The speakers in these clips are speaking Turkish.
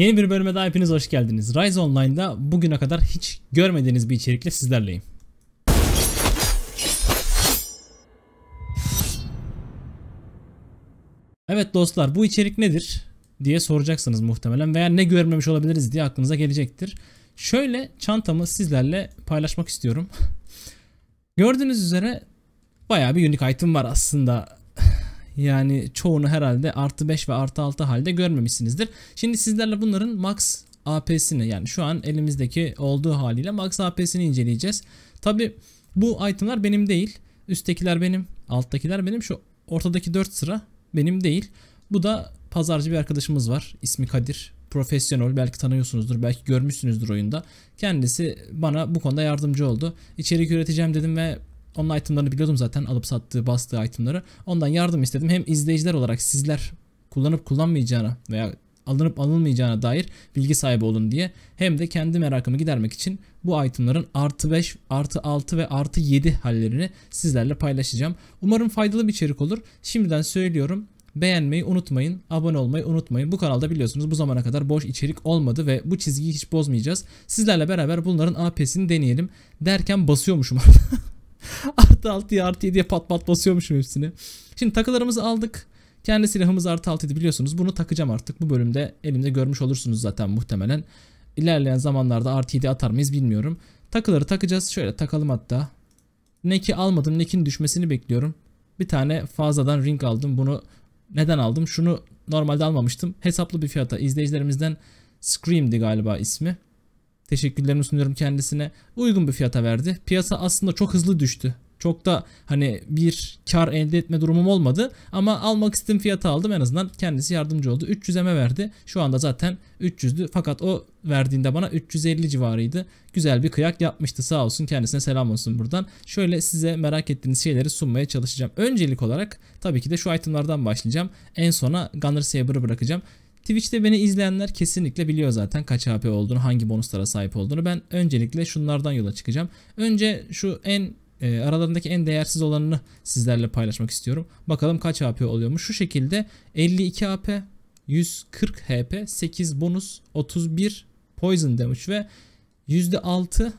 Yeni bir bölüme daha hepiniz hoş geldiniz. Rise Online'da bugüne kadar hiç görmediğiniz bir içerikle sizlerleyim. Evet dostlar bu içerik nedir diye soracaksınız muhtemelen veya ne görmemiş olabiliriz diye aklınıza gelecektir. Şöyle çantamı sizlerle paylaşmak istiyorum. Gördüğünüz üzere baya bir unique item var aslında yani çoğunu herhalde artı 5 ve artı 6 halde görmemişsinizdir. Şimdi sizlerle bunların max AP'sini yani şu an elimizdeki olduğu haliyle max AP'sini inceleyeceğiz. Tabi bu itemlar benim değil. Üsttekiler benim, alttakiler benim. Şu ortadaki 4 sıra benim değil. Bu da pazarcı bir arkadaşımız var. İsmi Kadir. Profesyonel belki tanıyorsunuzdur belki görmüşsünüzdür oyunda. Kendisi bana bu konuda yardımcı oldu. İçerik üreteceğim dedim ve onun itemlarını biliyordum zaten alıp sattığı bastığı itemları. Ondan yardım istedim. Hem izleyiciler olarak sizler kullanıp kullanmayacağına veya alınıp alınmayacağına dair bilgi sahibi olun diye hem de kendi merakımı gidermek için bu itemların artı 5, artı 6 ve artı 7 hallerini sizlerle paylaşacağım. Umarım faydalı bir içerik olur. Şimdiden söylüyorum beğenmeyi unutmayın, abone olmayı unutmayın. Bu kanalda biliyorsunuz bu zamana kadar boş içerik olmadı ve bu çizgiyi hiç bozmayacağız. Sizlerle beraber bunların AP'sini deneyelim derken basıyormuşum artı 6'ya artı 7'ye pat pat basıyormuşum hepsini. Şimdi takılarımızı aldık. Kendi silahımız artı 6 idi biliyorsunuz. Bunu takacağım artık. Bu bölümde elimde görmüş olursunuz zaten muhtemelen. İlerleyen zamanlarda artı 7 atar mıyız bilmiyorum. Takıları takacağız. Şöyle takalım hatta. Neki almadım. Nekin düşmesini bekliyorum. Bir tane fazladan ring aldım. Bunu neden aldım? Şunu normalde almamıştım. Hesaplı bir fiyata. izleyicilerimizden Scream'di galiba ismi. Teşekkürlerimi sunuyorum kendisine. Uygun bir fiyata verdi. Piyasa aslında çok hızlı düştü. Çok da hani bir kar elde etme durumum olmadı ama almak istim fiyata aldım en azından kendisi yardımcı oldu. 300 eme verdi. Şu anda zaten 300'dü fakat o verdiğinde bana 350 civarıydı. Güzel bir kıyak yapmıştı sağ olsun kendisine selam olsun buradan. Şöyle size merak ettiğiniz şeyleri sunmaya çalışacağım. Öncelik olarak tabii ki de şu itemlardan başlayacağım. En sona Gunner Saber'ı bırakacağım. Twitch'te beni izleyenler kesinlikle biliyor zaten kaç HP olduğunu, hangi bonuslara sahip olduğunu. Ben öncelikle şunlardan yola çıkacağım. Önce şu en e, aralarındaki en değersiz olanını sizlerle paylaşmak istiyorum. Bakalım kaç AP oluyormuş. Şu şekilde 52 AP, 140 HP, 8 bonus, 31 poison damage ve %6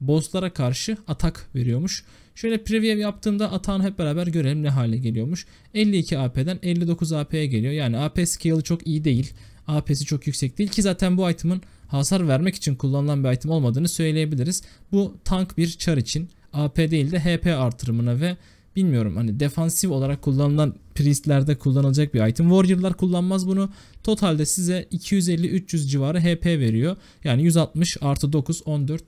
bosslara karşı atak veriyormuş. Şöyle preview yaptığımda atağını hep beraber görelim ne hale geliyormuş. 52 AP'den 59 AP'ye geliyor. Yani AP scale'ı çok iyi değil. AP'si çok yüksek değil ki zaten bu item'ın hasar vermek için kullanılan bir item olmadığını söyleyebiliriz. Bu tank bir char için AP değil de HP artırımına ve bilmiyorum hani defansif olarak kullanılan priestlerde kullanılacak bir item. Warrior'lar kullanmaz bunu. Totalde size 250-300 civarı HP veriyor. Yani 160 artı 9 14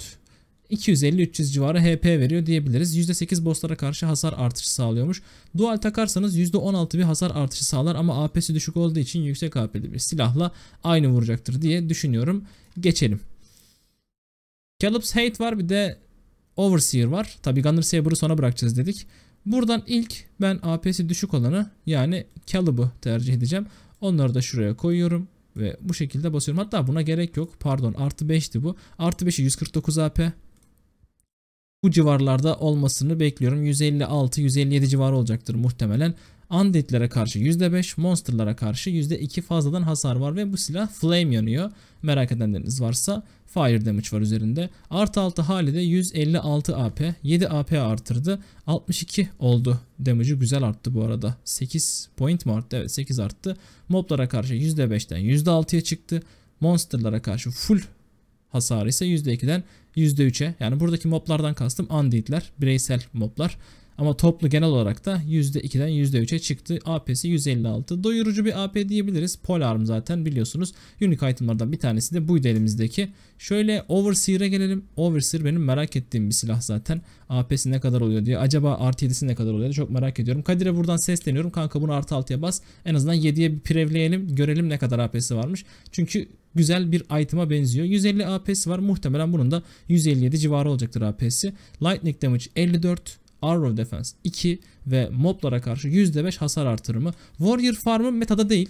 250-300 civarı HP veriyor diyebiliriz. %8 bosslara karşı hasar artışı sağlıyormuş. Dual takarsanız %16 bir hasar artışı sağlar ama AP'si düşük olduğu için yüksek AP'li bir silahla aynı vuracaktır diye düşünüyorum. Geçelim. Caleb's Hate var bir de Overseer var. Tabi Gunner Saber'ı sona bırakacağız dedik. Buradan ilk ben APS'i düşük olanı yani Calib'ı tercih edeceğim. Onları da şuraya koyuyorum ve bu şekilde basıyorum. Hatta buna gerek yok. Pardon artı 5'ti bu. Artı 5'i 149 AP bu civarlarda olmasını bekliyorum. 156-157 civarı olacaktır muhtemelen. Undead'lere karşı %5, Monster'lara karşı %2 fazladan hasar var ve bu silah Flame yanıyor. Merak edenleriniz varsa Fire Damage var üzerinde. Artı altı hali de 156 AP, 7 AP artırdı. 62 oldu. Damage'ı güzel arttı bu arada. 8 point mi arttı? Evet 8 arttı. Moblara karşı %5'ten %6'ya çıktı. Monster'lara karşı full hasarı ise %2'den %3'e yani buradaki moblardan kastım undeadler, bireysel moblar ama toplu genel olarak da %2'den %3'e çıktı. AP'si 156. Doyurucu bir AP diyebiliriz. Polarm zaten biliyorsunuz. Unique itemlardan bir tanesi de buydu elimizdeki. Şöyle Overseer'e gelelim. Overseer benim merak ettiğim bir silah zaten. AP'si ne kadar oluyor diye. Acaba artı 7'si ne kadar oluyor diye çok merak ediyorum. Kadir'e buradan sesleniyorum. Kanka bunu artı 6'ya bas. En azından 7'ye bir prevleyelim. Görelim ne kadar AP'si varmış. Çünkü güzel bir item'a benziyor. 150 AP'si var. Muhtemelen bunun da 157 civarı olacaktır AP'si. Lightning Damage 54. Arrow Defense 2 ve moblara karşı %5 hasar artırımı. Warrior Farm'ı metada değil.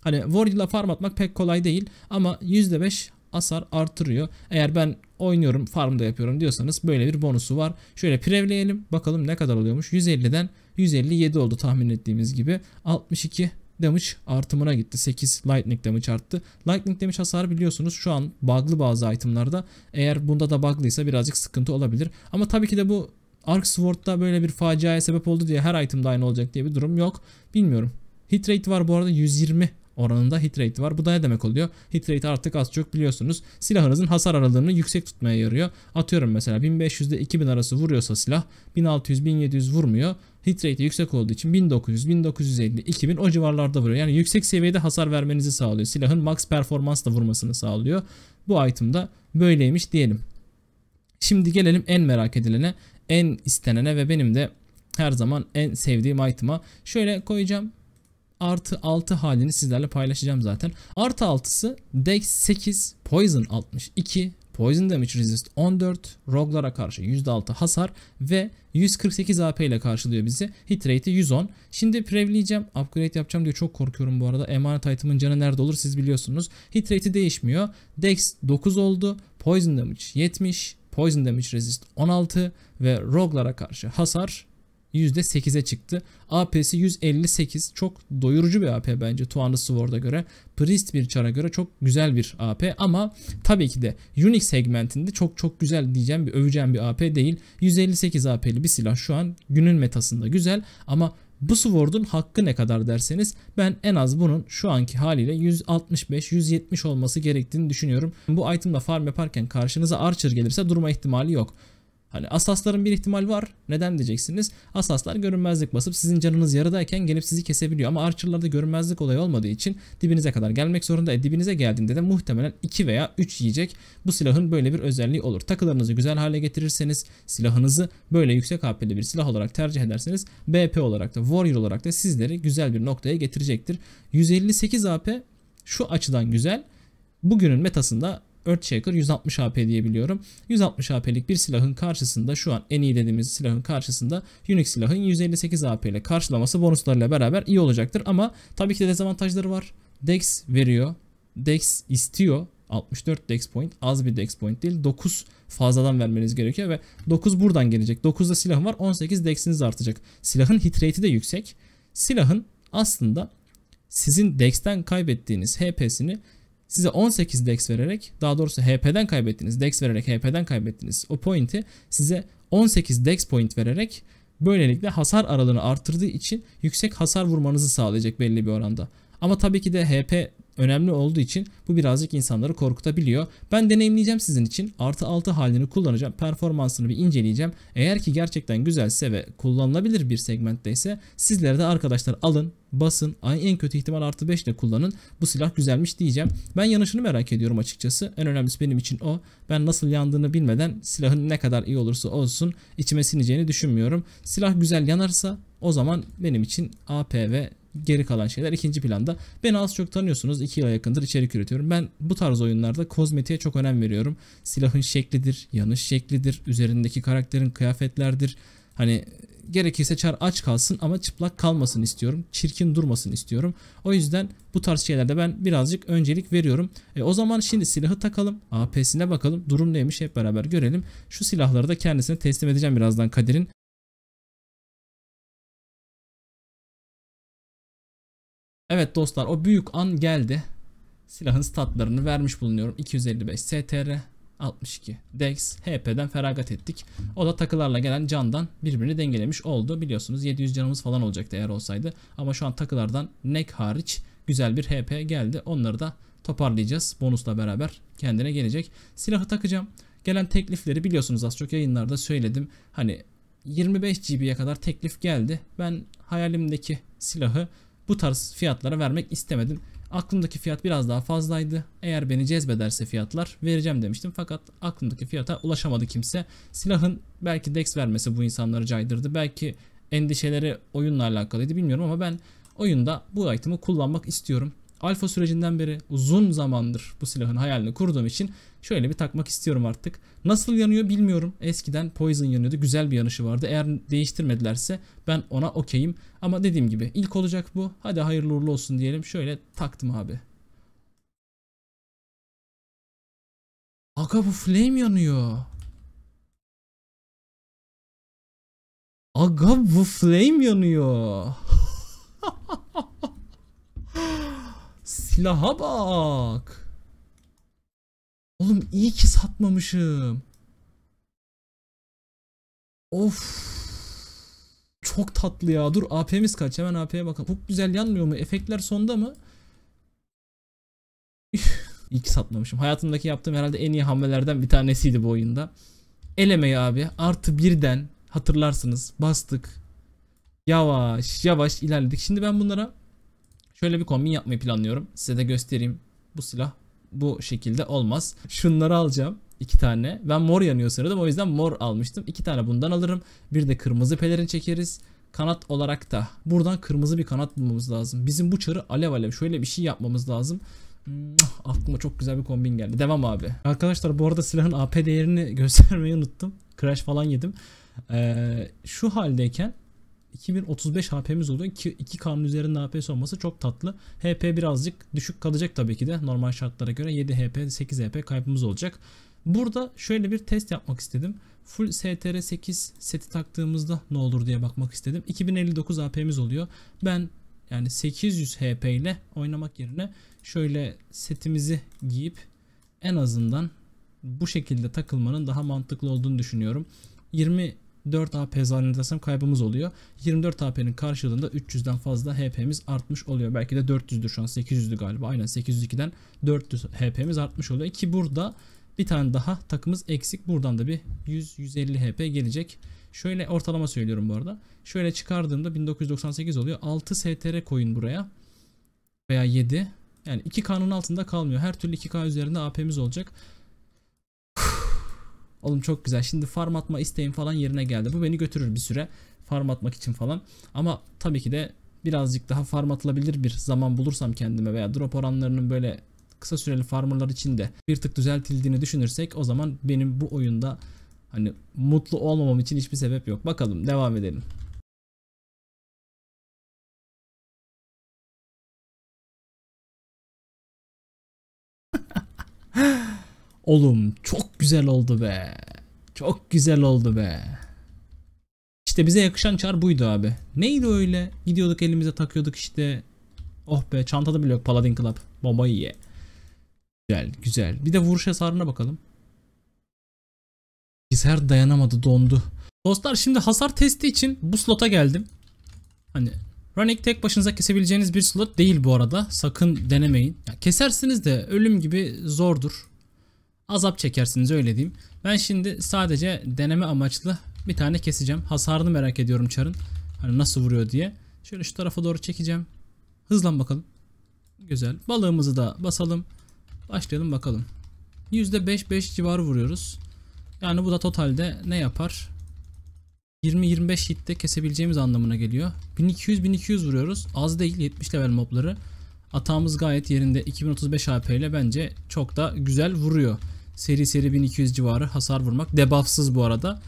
Hani Warrior'la farm atmak pek kolay değil ama %5 hasar artırıyor. Eğer ben oynuyorum farmda yapıyorum diyorsanız böyle bir bonusu var. Şöyle prevleyelim bakalım ne kadar oluyormuş. 150'den 157 oldu tahmin ettiğimiz gibi. 62 damage artımına gitti. 8 lightning damage arttı. Lightning damage hasarı biliyorsunuz şu an bug'lı bazı itemlarda. Eğer bunda da bug'lıysa birazcık sıkıntı olabilir. Ama tabii ki de bu Ark Sword'da böyle bir faciaya sebep oldu diye her itemda aynı olacak diye bir durum yok. Bilmiyorum. Hit rate var bu arada 120 oranında hit rate var. Bu da ne demek oluyor? Hit rate artık az çok biliyorsunuz. Silahınızın hasar aralığını yüksek tutmaya yarıyor. Atıyorum mesela 1500 ile 2000 arası vuruyorsa silah 1600-1700 vurmuyor. Hit rate yüksek olduğu için 1900, 1950, 2000 o civarlarda vuruyor. Yani yüksek seviyede hasar vermenizi sağlıyor. Silahın max performansla vurmasını sağlıyor. Bu itemda böyleymiş diyelim. Şimdi gelelim en merak edilene en istenene ve benim de her zaman en sevdiğim item'a şöyle koyacağım. Artı 6 halini sizlerle paylaşacağım zaten. Artı 6'sı Dex 8, Poison 62, Poison Damage Resist 14, Rogue'lara karşı %6 hasar ve 148 AP ile karşılıyor bizi. Hit rate'i 110. Şimdi prevleyeceğim. Upgrade yapacağım diye çok korkuyorum bu arada. Emanet item'ın canı nerede olur siz biliyorsunuz. Hit rate'i değişmiyor. Dex 9 oldu. Poison Damage 70. Poison Damage Resist 16 ve Rogue'lara karşı hasar %8'e çıktı. AP'si 158. Çok doyurucu bir AP bence Tuanlı Sword'a göre. Priest bir çara göre çok güzel bir AP ama tabii ki de Unix segmentinde çok çok güzel diyeceğim bir öveceğim bir AP değil. 158 AP'li bir silah şu an günün metasında güzel ama bu sword'un hakkı ne kadar derseniz ben en az bunun şu anki haliyle 165-170 olması gerektiğini düşünüyorum. Bu itemla farm yaparken karşınıza archer gelirse durma ihtimali yok. Hani asasların bir ihtimal var. Neden diyeceksiniz? Asaslar görünmezlik basıp sizin canınız yarıdayken gelip sizi kesebiliyor. Ama Archer'larda görünmezlik olayı olmadığı için dibinize kadar gelmek zorunda. E, dibinize geldiğinde de muhtemelen 2 veya 3 yiyecek. Bu silahın böyle bir özelliği olur. Takılarınızı güzel hale getirirseniz silahınızı böyle yüksek HP'li bir silah olarak tercih ederseniz BP olarak da Warrior olarak da sizleri güzel bir noktaya getirecektir. 158 AP şu açıdan güzel. Bugünün metasında Earthshaker 160 AP diyebiliyorum biliyorum. 160 AP'lik bir silahın karşısında şu an en iyi dediğimiz silahın karşısında Unix silahın 158 AP ile karşılaması bonuslarıyla beraber iyi olacaktır. Ama tabii ki de dezavantajları var. Dex veriyor. Dex istiyor. 64 dex point az bir dex point değil 9 fazladan vermeniz gerekiyor ve 9 buradan gelecek 9'da silahın var 18 dex'iniz artacak silahın hit rate'i de yüksek silahın aslında sizin dex'ten kaybettiğiniz HP'sini size 18 dex vererek daha doğrusu HP'den kaybettiniz. Dex vererek HP'den kaybettiniz. O point'i size 18 dex point vererek böylelikle hasar aralığını arttırdığı için yüksek hasar vurmanızı sağlayacak belli bir oranda. Ama tabii ki de HP önemli olduğu için bu birazcık insanları korkutabiliyor. Ben deneyimleyeceğim sizin için. Artı 6 halini kullanacağım. Performansını bir inceleyeceğim. Eğer ki gerçekten güzelse ve kullanılabilir bir segmentte ise sizlere de arkadaşlar alın basın en kötü ihtimal artı 5 ile kullanın bu silah güzelmiş diyeceğim. Ben yanışını merak ediyorum açıkçası en önemlisi benim için o ben nasıl yandığını bilmeden silahın ne kadar iyi olursa olsun içime sineceğini düşünmüyorum. Silah güzel yanarsa o zaman benim için AP ve geri kalan şeyler ikinci planda. Beni az çok tanıyorsunuz. 2 yıla yakındır içerik üretiyorum. Ben bu tarz oyunlarda kozmetiğe çok önem veriyorum. Silahın şeklidir, yanış şeklidir, üzerindeki karakterin kıyafetlerdir. Hani gerekirse çar aç kalsın ama çıplak kalmasın istiyorum. Çirkin durmasın istiyorum. O yüzden bu tarz şeylerde ben birazcık öncelik veriyorum. E, o zaman şimdi silahı takalım. AP'sine bakalım. Durum neymiş hep beraber görelim. Şu silahları da kendisine teslim edeceğim birazdan Kadir'in. Evet dostlar o büyük an geldi. Silahın statlarını vermiş bulunuyorum. 255 STR 62 Dex HP'den feragat ettik. O da takılarla gelen candan birbirini dengelemiş oldu. Biliyorsunuz 700 canımız falan olacaktı eğer olsaydı. Ama şu an takılardan nek hariç güzel bir HP geldi. Onları da toparlayacağız. Bonusla beraber kendine gelecek. Silahı takacağım. Gelen teklifleri biliyorsunuz az çok yayınlarda söyledim. Hani 25 GB'ye kadar teklif geldi. Ben hayalimdeki silahı bu tarz fiyatlara vermek istemedim. Aklımdaki fiyat biraz daha fazlaydı. Eğer beni cezbederse fiyatlar vereceğim demiştim. Fakat aklımdaki fiyata ulaşamadı kimse. Silahın belki dex vermesi bu insanları caydırdı. Belki endişeleri oyunla alakalıydı bilmiyorum ama ben oyunda bu item'ı kullanmak istiyorum alfa sürecinden beri uzun zamandır bu silahın hayalini kurduğum için şöyle bir takmak istiyorum artık. Nasıl yanıyor bilmiyorum. Eskiden Poison yanıyordu. Güzel bir yanışı vardı. Eğer değiştirmedilerse ben ona okeyim. Ama dediğim gibi ilk olacak bu. Hadi hayırlı uğurlu olsun diyelim. Şöyle taktım abi. Aga bu flame yanıyor. Aga bu flame yanıyor. Silaha bak. Oğlum iyi ki satmamışım. Of. Çok tatlı ya. Dur AP'miz kaç? Hemen AP'ye bakalım. Çok güzel yanmıyor mu? Efektler sonda mı? İyi ki satmamışım. Hayatımdaki yaptığım herhalde en iyi hamlelerden bir tanesiydi bu oyunda. Elemeyi abi. Artı birden hatırlarsınız. Bastık. Yavaş yavaş ilerledik. Şimdi ben bunlara Şöyle bir kombin yapmayı planlıyorum. Size de göstereyim. Bu silah bu şekilde olmaz. Şunları alacağım. iki tane. Ben mor yanıyor sanırım. O yüzden mor almıştım. İki tane bundan alırım. Bir de kırmızı pelerin çekeriz. Kanat olarak da buradan kırmızı bir kanat bulmamız lazım. Bizim bu çarı alev alev şöyle bir şey yapmamız lazım. Aklıma çok güzel bir kombin geldi. Devam abi. Arkadaşlar bu arada silahın AP değerini göstermeyi unuttum. Crash falan yedim. Ee, şu haldeyken 2035 HP'miz oluyor. 2K'nın üzerinde HP'si olması çok tatlı. HP birazcık düşük kalacak tabii ki de. Normal şartlara göre 7 HP, 8 HP kaybımız olacak. Burada şöyle bir test yapmak istedim. Full STR8 seti taktığımızda ne olur diye bakmak istedim. 2059 HP'miz oluyor. Ben yani 800 HP ile oynamak yerine şöyle setimizi giyip en azından bu şekilde takılmanın daha mantıklı olduğunu düşünüyorum. 20 4 AP zannedersem kaybımız oluyor. 24 AP'nin karşılığında 300'den fazla HP'miz artmış oluyor. Belki de 400'dür şu an 800'dü galiba. Aynen 802'den 400 HP'miz artmış oluyor. Ki burada bir tane daha takımız eksik. Buradan da bir 100-150 HP gelecek. Şöyle ortalama söylüyorum bu arada. Şöyle çıkardığımda 1998 oluyor. 6 STR koyun buraya. Veya 7. Yani 2K'nın altında kalmıyor. Her türlü 2K üzerinde AP'miz olacak. Oğlum çok güzel. Şimdi farm atma isteğim falan yerine geldi. Bu beni götürür bir süre farm atmak için falan. Ama tabii ki de birazcık daha farm atılabilir bir zaman bulursam kendime veya drop oranlarının böyle kısa süreli farmerlar için de bir tık düzeltildiğini düşünürsek o zaman benim bu oyunda hani mutlu olmamam için hiçbir sebep yok. Bakalım devam edelim. Oğlum çok güzel oldu be. Çok güzel oldu be. İşte bize yakışan çar buydu abi. Neydi öyle? Gidiyorduk elimize takıyorduk işte. Oh be çantada bile yok Paladin Club. Bombayı ye. Güzel güzel. Bir de vuruş hasarına bakalım. Bilgisayar dayanamadı dondu. Dostlar şimdi hasar testi için bu slota geldim. Hani Runic tek başınıza kesebileceğiniz bir slot değil bu arada. Sakın denemeyin. Ya kesersiniz de ölüm gibi zordur azap çekersiniz öyle diyeyim. Ben şimdi sadece deneme amaçlı bir tane keseceğim. Hasarını merak ediyorum çarın. Hani nasıl vuruyor diye. Şöyle şu tarafa doğru çekeceğim. Hızlan bakalım. Güzel. Balığımızı da basalım. Başlayalım bakalım. %5-5 civarı vuruyoruz. Yani bu da totalde ne yapar? 20-25 hitte kesebileceğimiz anlamına geliyor. 1200-1200 vuruyoruz. Az değil 70 level mobları. Atağımız gayet yerinde. 2035 AP ile bence çok da güzel vuruyor. Seri seri 1200 civarı hasar vurmak. Debuffsız bu arada.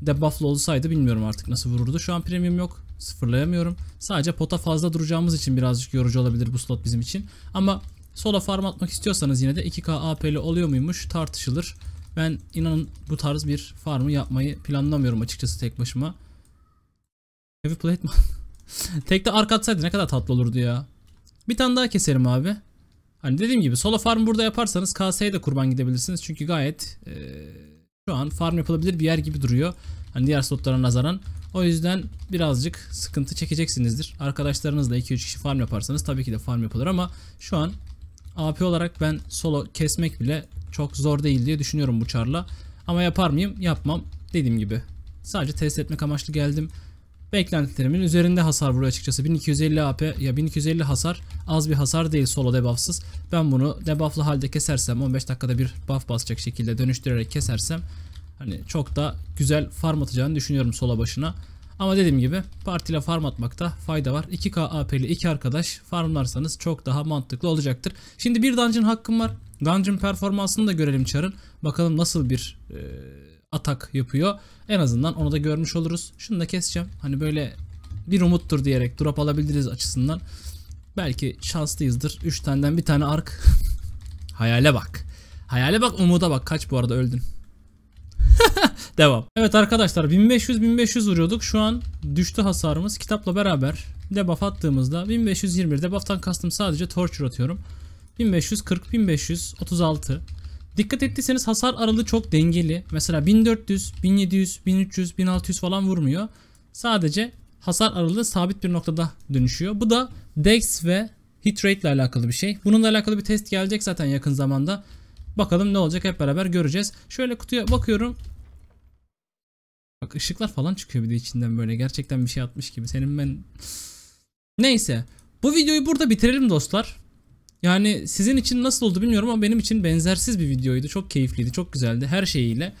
Debufflı olsaydı bilmiyorum artık nasıl vururdu. Şu an premium yok. Sıfırlayamıyorum. Sadece pota fazla duracağımız için birazcık yorucu olabilir bu slot bizim için. Ama sola farm atmak istiyorsanız yine de 2K AP'li oluyor muymuş tartışılır. Ben inanın bu tarz bir farmı yapmayı planlamıyorum açıkçası tek başıma. Heavy plate de ark atsaydı ne kadar tatlı olurdu ya. Bir tane daha keselim abi. Hani dediğim gibi solo farm burada yaparsanız KS'ye de kurban gidebilirsiniz. Çünkü gayet e, şu an farm yapılabilir bir yer gibi duruyor. Hani diğer slotlara nazaran. O yüzden birazcık sıkıntı çekeceksinizdir. Arkadaşlarınızla 2-3 kişi farm yaparsanız tabii ki de farm yapılır ama şu an AP olarak ben solo kesmek bile çok zor değil diye düşünüyorum bu çarla. Ama yapar mıyım? Yapmam. Dediğim gibi. Sadece test etmek amaçlı geldim. Beklentilerimin üzerinde hasar vuruyor açıkçası. 1250 AP ya 1250 hasar az bir hasar değil solo debuffsız. Ben bunu debufflı halde kesersem 15 dakikada bir buff basacak şekilde dönüştürerek kesersem hani çok da güzel farm atacağını düşünüyorum sola başına. Ama dediğim gibi partiyle farm atmakta fayda var. 2K AP ile 2 arkadaş farmlarsanız çok daha mantıklı olacaktır. Şimdi bir dungeon hakkım var. Dungeon performansını da görelim Char'ın. Bakalım nasıl bir... Ee atak yapıyor. En azından onu da görmüş oluruz. Şunu da keseceğim. Hani böyle bir umuttur diyerek drop alabiliriz açısından. Belki şanslıyızdır. 3 taneden bir tane ark. Hayale bak. Hayale bak umuda bak. Kaç bu arada öldün. Devam. Evet arkadaşlar 1500-1500 vuruyorduk. Şu an düştü hasarımız. Kitapla beraber debuff attığımızda 1521 debuff'tan kastım sadece torture atıyorum. 1540, 1536 Dikkat ettiyseniz hasar aralığı çok dengeli. Mesela 1400, 1700, 1300, 1600 falan vurmuyor. Sadece hasar aralığı sabit bir noktada dönüşüyor. Bu da Dex ve Hit Rate ile alakalı bir şey. Bununla alakalı bir test gelecek zaten yakın zamanda. Bakalım ne olacak hep beraber göreceğiz. Şöyle kutuya bakıyorum. Bak ışıklar falan çıkıyor bir de içinden böyle. Gerçekten bir şey atmış gibi. Senin ben... Neyse. Bu videoyu burada bitirelim dostlar. Yani sizin için nasıl oldu bilmiyorum ama benim için benzersiz bir videoydu. Çok keyifliydi, çok güzeldi her şeyiyle.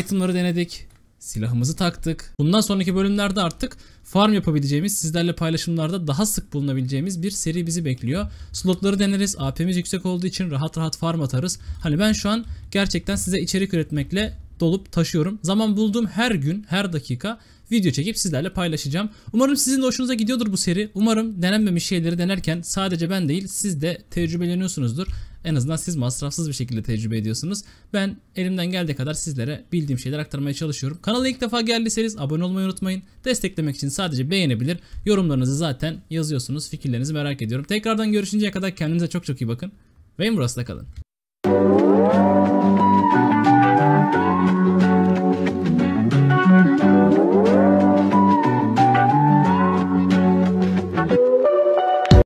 Itemları denedik, silahımızı taktık. Bundan sonraki bölümlerde artık farm yapabileceğimiz, sizlerle paylaşımlarda daha sık bulunabileceğimiz bir seri bizi bekliyor. Slotları deneriz, AP'miz yüksek olduğu için rahat rahat farm atarız. Hani ben şu an gerçekten size içerik üretmekle dolup taşıyorum. Zaman bulduğum her gün, her dakika video çekip sizlerle paylaşacağım. Umarım sizin de hoşunuza gidiyordur bu seri. Umarım denenmemiş şeyleri denerken sadece ben değil siz de tecrübeleniyorsunuzdur. En azından siz masrafsız bir şekilde tecrübe ediyorsunuz. Ben elimden geldiği kadar sizlere bildiğim şeyler aktarmaya çalışıyorum. Kanala ilk defa geldiyseniz abone olmayı unutmayın. Desteklemek için sadece beğenebilir. Yorumlarınızı zaten yazıyorsunuz. Fikirlerinizi merak ediyorum. Tekrardan görüşünceye kadar kendinize çok çok iyi bakın. Ve burası da kalın. Thank you.